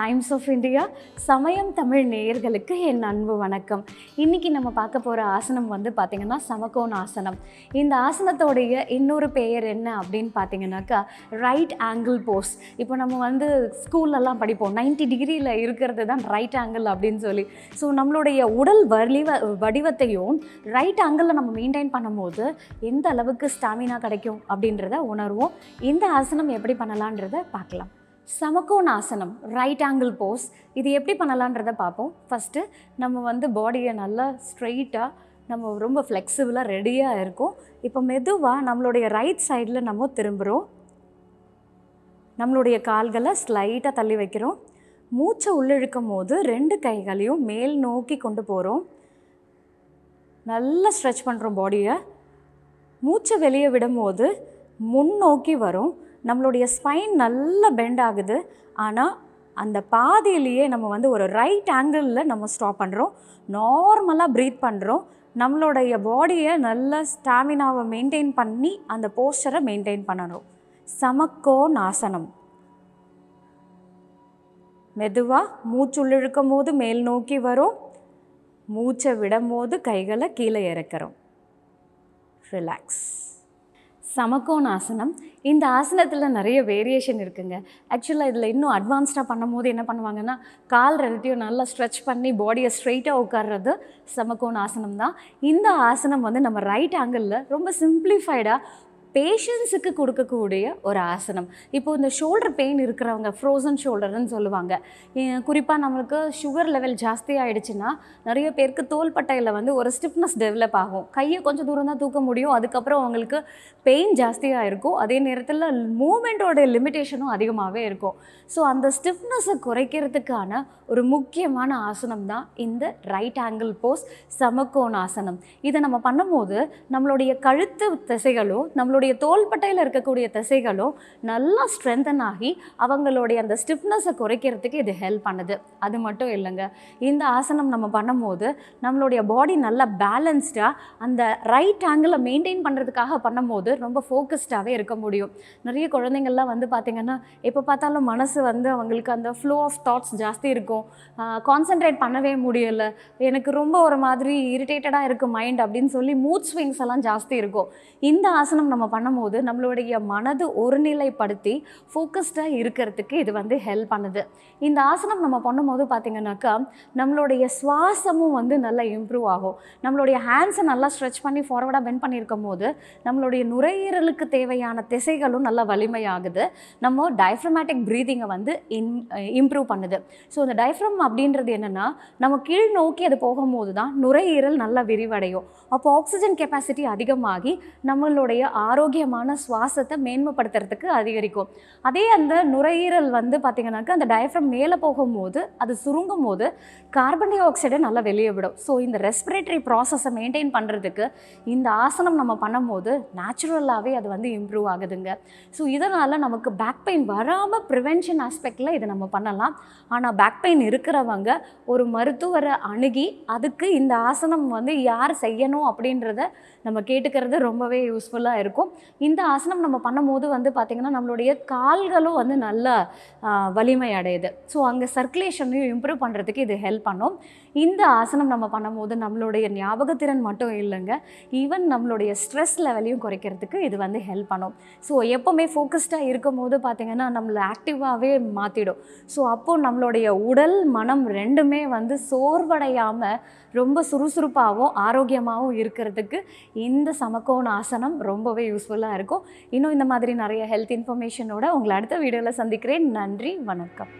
times of India சமயம் தமிழ் நேயர்களுக்கு என் அன்பு வணக்கம் இன்றைக்கி நம்ம பார்க்க போகிற ஆசனம் வந்து பார்த்திங்கன்னா சமகோன் ஆசனம் இந்த ஆசனத்தோடைய இன்னொரு பெயர் என்ன அப்படின்னு பார்த்தீங்கன்னாக்கா ரைட் ஆங்கிள் போஸ் இப்போ நம்ம வந்து ஸ்கூல்லலாம் படிப்போம் நைன்டி டிகிரியில் இருக்கிறது தான் ரைட் ஆங்கிள் அப்படின்னு சொல்லி ஸோ நம்மளுடைய உடல் வலிவ வடிவத்தையும் ரைட் ஆங்கிளில் நம்ம மெயின்டைன் பண்ணும்போது எந்த அளவுக்கு ஸ்டாமினா கிடைக்கும் அப்படின்றத உணர்வோம் இந்த ஆசனம் எப்படி பண்ணலான்றதை பார்க்கலாம் சமக்கோணாசனம் ஆசனம் ரைட் ஆங்கிள் போஸ் இது எப்படி பண்ணலான்றதை பார்ப்போம் ஃபஸ்ட்டு நம்ம வந்து பாடியை நல்லா ஸ்ட்ரெயிட்டாக நம்ம ரொம்ப ஃப்ளெக்சிபிளாக ரெடியாக இருக்கும் இப்போ மெதுவாக நம்மளுடைய ரைட் சைடில் நம்ம திரும்புகிறோம் நம்மளுடைய கால்களை ஸ்லைட்டாக தள்ளி வைக்கிறோம் மூச்சை உள்ளிழுக்கும் போது ரெண்டு கைகளையும் மேல் நோக்கி கொண்டு போகிறோம் நல்லா ஸ்ட்ரெச் பண்ணுறோம் பாடியை மூச்சை வெளியே விடும்போது முன்னோக்கி வரும் நம்மளுடைய ஸ்பைன் நல்லா பெண்ட் ஆகுது ஆனால் அந்த பாதியிலேயே நம்ம வந்து ஒரு ரைட் ஆங்கிளில் நம்ம ஸ்டாப் பண்ணுறோம் நார்மலாக ப்ரீத் பண்ணுறோம் நம்மளுடைய பாடியை நல்ல ஸ்டாமினாவை மெயின்டைன் பண்ணி அந்த போஸ்டரை மெயின்டைன் பண்ணணும் சமக்கோ நாசனம் மெதுவாக மூச்சுள்ளிழுக்கும் போது மேல் நோக்கி வரும் மூச்சை விடும் போது கைகளை கீழே இறக்கிறோம் ரிலாக்ஸ் சமக்கோன் ஆசனம் இந்த ஆசனத்தில் நிறைய வேரியேஷன் இருக்குங்க ஆக்சுவலாக இதில் இன்னும் அட்வான்ஸ்டாக பண்ணும்போது என்ன பண்ணுவாங்கன்னா கால் ரெலட்டிவ் நல்லா ஸ்ட்ரெச் பண்ணி பாடியை ஸ்ட்ரெயிட்டாக உட்கார்றது சமக்கோன் ஆசனம் தான் இந்த ஆசனம் வந்து நம்ம ரைட் ஆங்கிளில் ரொம்ப சிம்பிளிஃபைடாக பேஷன்ஸுக்கு கொடுக்கக்கூடிய ஒரு ஆசனம் இப்போது இந்த ஷோல்டர் பெயின் இருக்கிறவங்க ஃப்ரோசன் ஷோல்டர்னு சொல்லுவாங்க குறிப்பாக நம்மளுக்கு சுகர் லெவல் ஜாஸ்தி ஆகிடுச்சுன்னா நிறைய பேருக்கு தோள்பட்டையில் வந்து ஒரு ஸ்டிஃப்னஸ் டெவலப் ஆகும் கையை கொஞ்சம் தூரம் தான் தூக்க முடியும் அதுக்கப்புறம் அவங்களுக்கு பெயின் ஜாஸ்தியாக இருக்கும் அதே நேரத்தில் மூமெண்ட்டோட லிமிட்டேஷனும் அதிகமாகவே இருக்கும் ஸோ அந்த ஸ்டிஃப்னஸை குறைக்கிறதுக்கான ஒரு முக்கியமான ஆசனம் தான் இந்த ரைட் ஆங்கிள் போஸ் சமக்கோன் ஆசனம் இதை நம்ம பண்ணும்போது நம்மளுடைய கழுத்து திசைகளும் நம்மளுடைய அவங்களுடைய தோள்பட்டையில் இருக்கக்கூடிய திசைகளும் நல்லா ஸ்ட்ரென்தன் ஆகி அவங்களுடைய அந்த ஸ்டிஃப்னஸை குறைக்கிறதுக்கு இது ஹெல்ப் பண்ணுது அது மட்டும் இல்லைங்க இந்த ஆசனம் நம்ம பண்ணும்போது நம்மளுடைய பாடி நல்லா பேலன்ஸ்டாக அந்த ரைட் ஆங்கிளை மெயின்டைன் பண்ணுறதுக்காக பண்ணும்போது ரொம்ப ஃபோக்கஸ்டாகவே இருக்க முடியும் நிறைய குழந்தைங்கள்லாம் வந்து பார்த்திங்கன்னா எப்போ பார்த்தாலும் மனசு வந்து அவங்களுக்கு அந்த ஃப்ளோ ஆஃப் தாட்ஸ் ஜாஸ்தி இருக்கும் கான்சென்ட்ரேட் பண்ணவே முடியலை எனக்கு ரொம்ப ஒரு மாதிரி இரிட்டேட்டடாக இருக்குது மைண்ட் அப்படின்னு சொல்லி மூட் ஸ்விங்ஸ் எல்லாம் ஜாஸ்தி இருக்கும் இந்த ஆசனம் நம்ம பண்ணும்போது நம்மளுடைய மனது ஒருநிலைப்படுத்தி ஃபோக்கஸ்டாக இருக்கிறதுக்கு இது வந்து ஹெல்ப் பண்ணுது இந்த ஆசனம் நம்ம பண்ணும்போது பார்த்திங்கனாக்கா நம்மளுடைய சுவாசமும் வந்து நல்லா இம்ப்ரூவ் ஆகும் நம்மளுடைய ஹேண்ட்ஸை நல்லா ஸ்ட்ரெச் பண்ணி ஃபார்வர்டாக பெண்ட் பண்ணியிருக்கும் போது நம்மளுடைய நுரையீரலுக்கு தேவையான திசைகளும் நல்லா வலிமையாகுது நம்ம டைஃப்ரமேட்டிக் ப்ரீதிங்கை வந்து இம் இம்ப்ரூவ் பண்ணுது ஸோ இந்த டைஃப்ரம் அப்படின்றது என்னென்னா நம்ம கீழ் நோக்கி அது போகும்போது தான் நுரையீரல் நல்லா விரிவடையும் அப்போ ஆக்சிஜன் கெப்பாசிட்டி அதிகமாகி நம்மளுடைய ஆர் ஆரோக்கியமான சுவாசத்தை மேன்மைப்படுத்துறதுக்கு அதிகரிக்கும் அதே அந்த நுரையீரல் வந்து பார்த்திங்கனாக்கா அந்த டயஃப்ரம் மேலே போகும்போது அது சுருங்கும் போது கார்பன் டை ஆக்சைடை நல்லா வெளியே விடும் ஸோ இந்த ரெஸ்பிரேட்டரி ப்ராசஸை மெயின்டைன் பண்ணுறதுக்கு இந்த ஆசனம் நம்ம பண்ணும்போது நேச்சுரலாகவே அது வந்து இம்ப்ரூவ் ஆகுதுங்க ஸோ இதனால் நமக்கு பேக் பெயின் வராமல் ப்ரிவென்ஷன் ஆஸ்பெக்டில் இதை நம்ம பண்ணலாம் ஆனால் பேக் பெயின் இருக்கிறவங்க ஒரு மருத்துவரை அணுகி அதுக்கு இந்த ஆசனம் வந்து யார் செய்யணும் அப்படின்றத நம்ம கேட்டுக்கிறது ரொம்பவே யூஸ்ஃபுல்லாக இருக்கும் இருக்கும் இந்த ஆசனம் நம்ம பண்ணும்போது வந்து பார்த்திங்கன்னா நம்மளுடைய கால்களும் வந்து நல்லா வலிமை அடையுது ஸோ அங்கே சர்க்குலேஷனையும் இம்ப்ரூவ் பண்ணுறதுக்கு இது ஹெல்ப் பண்ணும் இந்த ஆசனம் நம்ம பண்ணும்போது நம்மளுடைய ஞாபகத்திறன் மட்டும் இல்லைங்க ஈவன் நம்மளுடைய ஸ்ட்ரெஸ் லெவலையும் குறைக்கிறதுக்கு இது வந்து ஹெல்ப் பண்ணும் ஸோ எப்போவுமே ஃபோக்கஸ்டாக இருக்கும் போது பார்த்திங்கன்னா நம்மளை ஆக்டிவாகவே மாற்றிடும் ஸோ அப்போது நம்மளுடைய உடல் மனம் ரெண்டுமே வந்து சோர்வடையாமல் ரொம்ப சுறுசுறுப்பாகவும் ஆரோக்கியமாகவும் இருக்கிறதுக்கு இந்த சமக்கோண ஆசனம் ரொம்பவே யூஸ்ஃபுல்லாக இருக்கும் இன்னும் இந்த மாதிரி நிறைய ஹெல்த் இன்ஃபர்மேஷனோட உங்களை அடுத்த வீடியோவில் சந்திக்கிறேன் நன்றி வணக்கம்